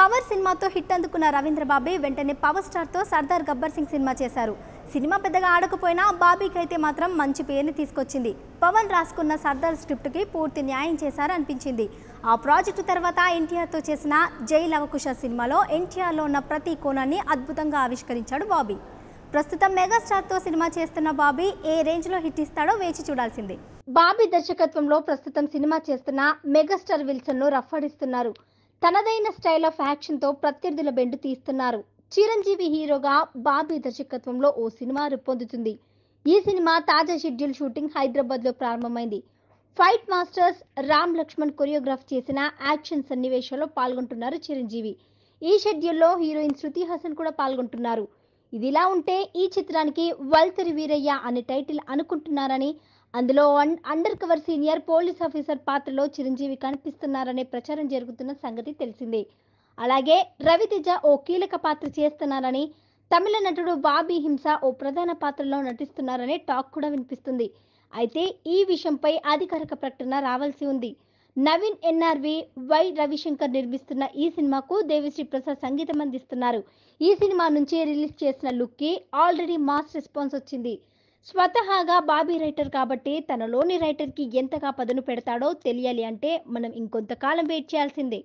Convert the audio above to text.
power సినిమాతో hit అందుకున్న రవీంద్ర బాబీ వెంటనే పవర్ స్టార్తో సర్దార్ గబ్బర్ సింగ్ సినిమా చేశారు సినిమా పెద్దగా ఆడకపోయినా బాబీకి అయితే మాత్రం మంచి పేరుని తీసుకొచ్చింది పవన్ రాసుకున్న సర్దార్ స్క్రిప్ట్కి పూర్తి న్యాయం చేశారనిపించింది ఆ ప్రాజెక్టు తర్వాత ఎన్టీఆర్తో చేసిన జై లవకుశ సినిమాలో ఎన్టీఆర్లో ఉన్న ప్రతి కోణాన్ని అద్భుతంగా ఆవిష్కరించాడు బాబీ ప్రస్తుతం మెగాస్టార్తో సినిమా చేస్తున్న బాబీ ఏ రేంజ్లో హిట్ ఇస్తాడో వేచి చూడాల్సిందే బాబీ దర్శకత్వంలో ప్రస్తుతం సినిమా చేస్తున్న మెగాస్టార్ విల్సన్ను రఫడిస్తున్నారు తనదైన స్టైల్ ఆఫ్ యాక్షన్తో ప్రత్యర్థుల బెండు తీస్తున్నారు చిరంజీవి హీరోగా బాబీ దర్శకత్వంలో ఓ సినిమా రూపొందుతుంది ఈ సినిమా తాజా షెడ్యూల్ షూటింగ్ హైదరాబాద్లో ప్రారంభమైంది fight masters Ram Lakshman choreograph చేసిన యాక్షన్ సన్నివేశాల్లో పాల్గొంటున్నారు చిరంజీవి ఈ షెడ్యూల్లో హీరోయిన్ శృతి హసన్ కూడా పాల్గొంటున్నారు ఇదిలా ఉంటే ఈ చిత్రానికి వల్తరి వీరయ్య అనే టైటిల్ అనుకుంటున్నారని అందులో undercover senior police officer పాత్రలో చిరంజీవి కనిపిస్తున్నారనే ప్రచారం జరుగుతున్న సంగతి తెలిసిందే అలాగే రవితేజ ఓ కీలక పాత్ర చేస్తున్నారని తమిళ నటుడు బాబీ హింస ఓ ప్రధాన పాత్రలో నటిస్తున్నారనే టాక్ కూడా వినిపిస్తుంది అయితే ఈ విషయంపై అధికారిక ప్రకటన రావాల్సి ఉంది నవీన్ ఎన్ఆర్వి వై రవిశంకర్ నిర్మిస్తున్న ఈ సినిమాకు దేవిశ్రీ ప్రసాద్ సంగీతం అందిస్తున్నారు ఈ సినిమా నుంచి రిలీజ్ చేసిన లుక్కి ఆల్రెడీ మాస్ రెస్పాన్స్ వచ్చింది స్వతహాగా బాబీ రైటర్ కాబట్టి తనలోని రైటర్కి ఎంతగా పదును పెడతాడో తెలియాలి అంటే మనం ఇంకొంతకాలం వెయిట్ చేయాల్సిందే